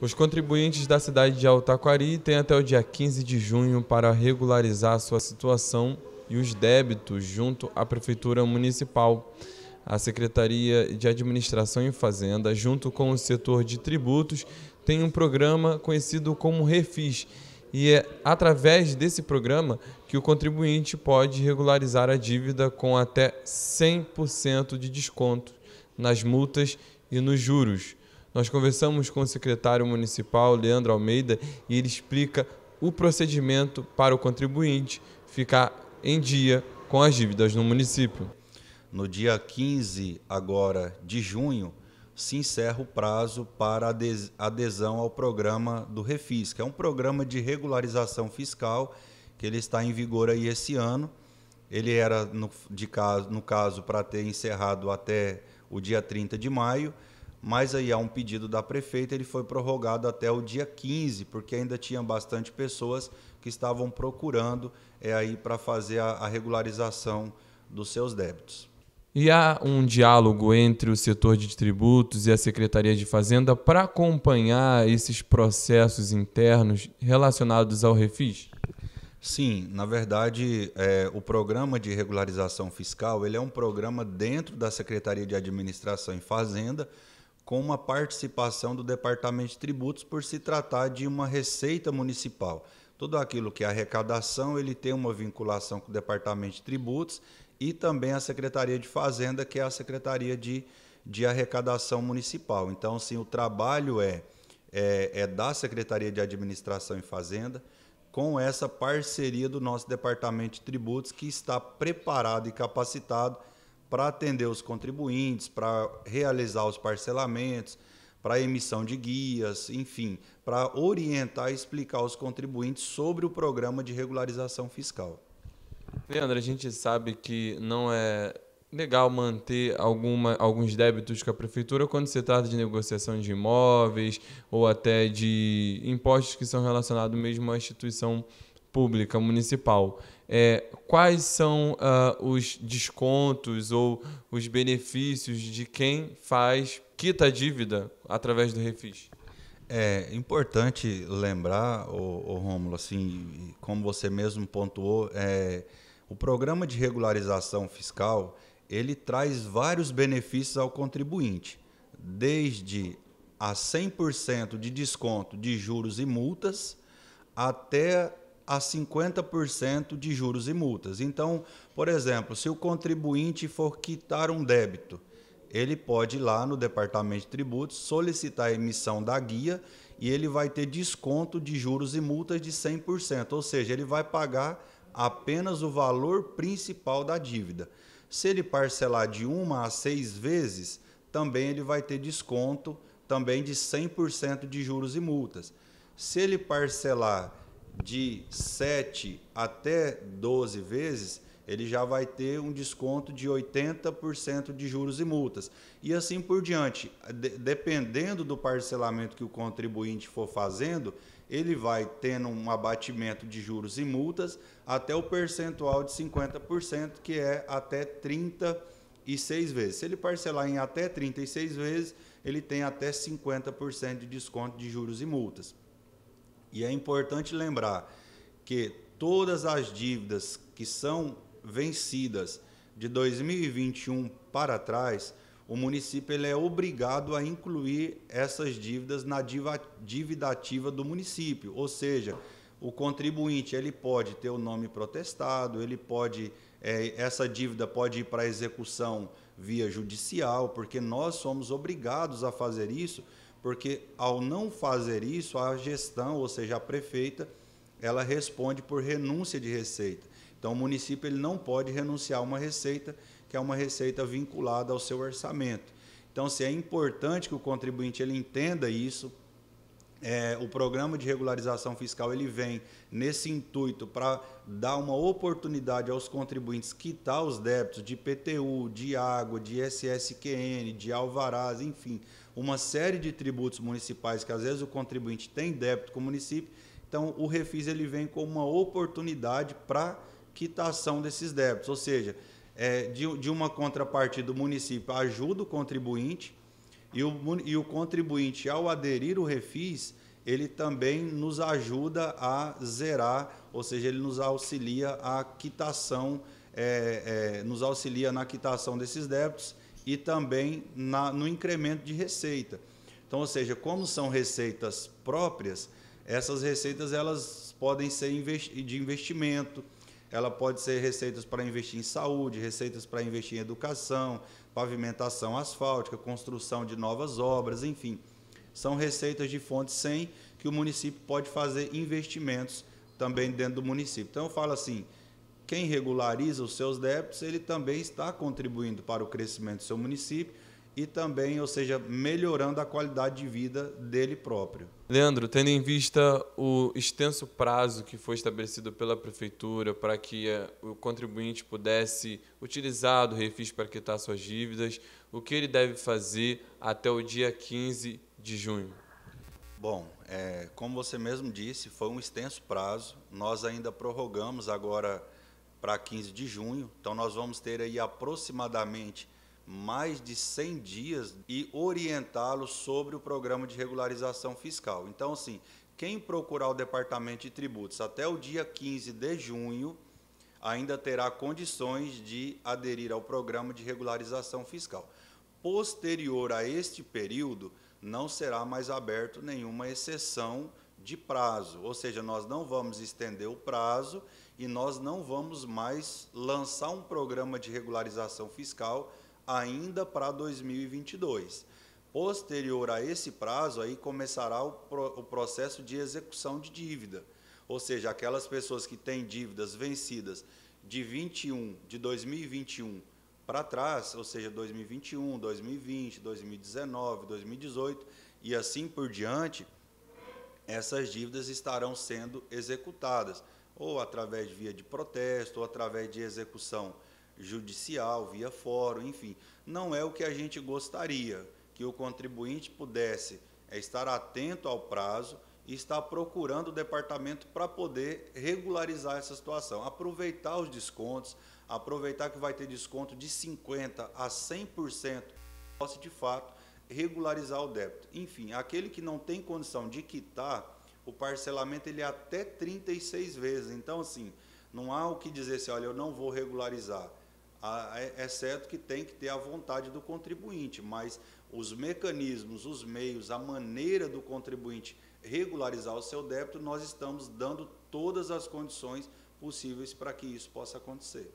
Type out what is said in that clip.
Os contribuintes da cidade de Altaquari têm até o dia 15 de junho para regularizar sua situação e os débitos junto à Prefeitura Municipal, a Secretaria de Administração e Fazenda, junto com o setor de tributos, tem um programa conhecido como Refis. E é através desse programa que o contribuinte pode regularizar a dívida com até 100% de desconto nas multas e nos juros. Nós conversamos com o secretário municipal, Leandro Almeida, e ele explica o procedimento para o contribuinte ficar em dia com as dívidas no município. No dia 15 agora de junho, se encerra o prazo para adesão ao programa do Refis, que é um programa de regularização fiscal que ele está em vigor aí esse ano. Ele era, no, de caso, no caso, para ter encerrado até o dia 30 de maio, mas aí há um pedido da prefeita, ele foi prorrogado até o dia 15, porque ainda tinha bastante pessoas que estavam procurando é, aí para fazer a, a regularização dos seus débitos. E há um diálogo entre o setor de tributos e a Secretaria de Fazenda para acompanhar esses processos internos relacionados ao refis? Sim, na verdade, é, o programa de regularização fiscal ele é um programa dentro da Secretaria de Administração e Fazenda com uma participação do Departamento de Tributos por se tratar de uma receita municipal. Tudo aquilo que é arrecadação, ele tem uma vinculação com o Departamento de Tributos e também a Secretaria de Fazenda, que é a Secretaria de, de Arrecadação Municipal. Então, sim, o trabalho é, é, é da Secretaria de Administração e Fazenda, com essa parceria do nosso Departamento de Tributos, que está preparado e capacitado para atender os contribuintes, para realizar os parcelamentos, para emissão de guias, enfim, para orientar e explicar os contribuintes sobre o programa de regularização fiscal. Leandro, a gente sabe que não é legal manter alguma, alguns débitos com a prefeitura quando se trata de negociação de imóveis ou até de impostos que são relacionados mesmo à instituição pública municipal. É, quais são uh, os descontos ou os benefícios de quem faz quita a dívida através do refis? É importante lembrar, o Rômulo, assim, como você mesmo pontuou, é, o programa de regularização fiscal ele traz vários benefícios ao contribuinte, desde a 100% de desconto de juros e multas até a 50% de juros e multas. Então, por exemplo, se o contribuinte for quitar um débito, ele pode ir lá no Departamento de Tributos solicitar a emissão da guia e ele vai ter desconto de juros e multas de 100%, ou seja, ele vai pagar apenas o valor principal da dívida. Se ele parcelar de uma a seis vezes, também ele vai ter desconto também de 100% de juros e multas. Se ele parcelar de 7 até 12 vezes, ele já vai ter um desconto de 80% de juros e multas. E assim por diante. De dependendo do parcelamento que o contribuinte for fazendo, ele vai tendo um abatimento de juros e multas até o percentual de 50%, que é até 36 vezes. Se ele parcelar em até 36 vezes, ele tem até 50% de desconto de juros e multas. E é importante lembrar que todas as dívidas que são vencidas de 2021 para trás, o município ele é obrigado a incluir essas dívidas na dívida ativa do município, ou seja, o contribuinte ele pode ter o nome protestado, ele pode é, essa dívida pode ir para execução via judicial, porque nós somos obrigados a fazer isso porque ao não fazer isso, a gestão, ou seja, a prefeita, ela responde por renúncia de receita. Então, o município ele não pode renunciar a uma receita que é uma receita vinculada ao seu orçamento. Então, se é importante que o contribuinte ele entenda isso, é, o programa de regularização fiscal ele vem nesse intuito para dar uma oportunidade aos contribuintes quitar os débitos de PTU, de água, de SSQN, de alvarás, enfim, uma série de tributos municipais que às vezes o contribuinte tem débito com o município. Então o refis ele vem com uma oportunidade para quitação desses débitos, ou seja, é, de, de uma contrapartida do município ajuda o contribuinte e o, e o contribuinte, ao aderir o refis, ele também nos ajuda a zerar, ou seja, ele nos auxilia a quitação, é, é, nos auxilia na quitação desses débitos e também na, no incremento de receita. Então, ou seja, como são receitas próprias, essas receitas elas podem ser investi de investimento, ela pode ser receitas para investir em saúde, receitas para investir em educação, pavimentação asfáltica, construção de novas obras, enfim. São receitas de fontes sem que o município pode fazer investimentos também dentro do município. Então eu falo assim, quem regulariza os seus débitos, ele também está contribuindo para o crescimento do seu município, e também, ou seja, melhorando a qualidade de vida dele próprio. Leandro, tendo em vista o extenso prazo que foi estabelecido pela prefeitura para que eh, o contribuinte pudesse utilizar do refis para quitar suas dívidas, o que ele deve fazer até o dia 15 de junho? Bom, é, como você mesmo disse, foi um extenso prazo. Nós ainda prorrogamos agora para 15 de junho, então nós vamos ter aí aproximadamente mais de 100 dias e orientá-los sobre o programa de regularização fiscal. Então, assim, quem procurar o Departamento de Tributos até o dia 15 de junho ainda terá condições de aderir ao programa de regularização fiscal. Posterior a este período, não será mais aberto nenhuma exceção de prazo, ou seja, nós não vamos estender o prazo e nós não vamos mais lançar um programa de regularização fiscal ainda para 2022. Posterior a esse prazo, aí começará o, pro, o processo de execução de dívida, ou seja, aquelas pessoas que têm dívidas vencidas de 21, de 2021 para trás, ou seja, 2021, 2020, 2019, 2018 e assim por diante, essas dívidas estarão sendo executadas, ou através de via de protesto, ou através de execução judicial, via fórum, enfim. Não é o que a gente gostaria, que o contribuinte pudesse é, estar atento ao prazo e estar procurando o departamento para poder regularizar essa situação, aproveitar os descontos, aproveitar que vai ter desconto de 50% a 100%, possa de fato regularizar o débito. Enfim, aquele que não tem condição de quitar, o parcelamento ele é até 36 vezes. Então, assim, não há o que dizer assim, olha, eu não vou regularizar é certo que tem que ter a vontade do contribuinte, mas os mecanismos, os meios, a maneira do contribuinte regularizar o seu débito, nós estamos dando todas as condições possíveis para que isso possa acontecer.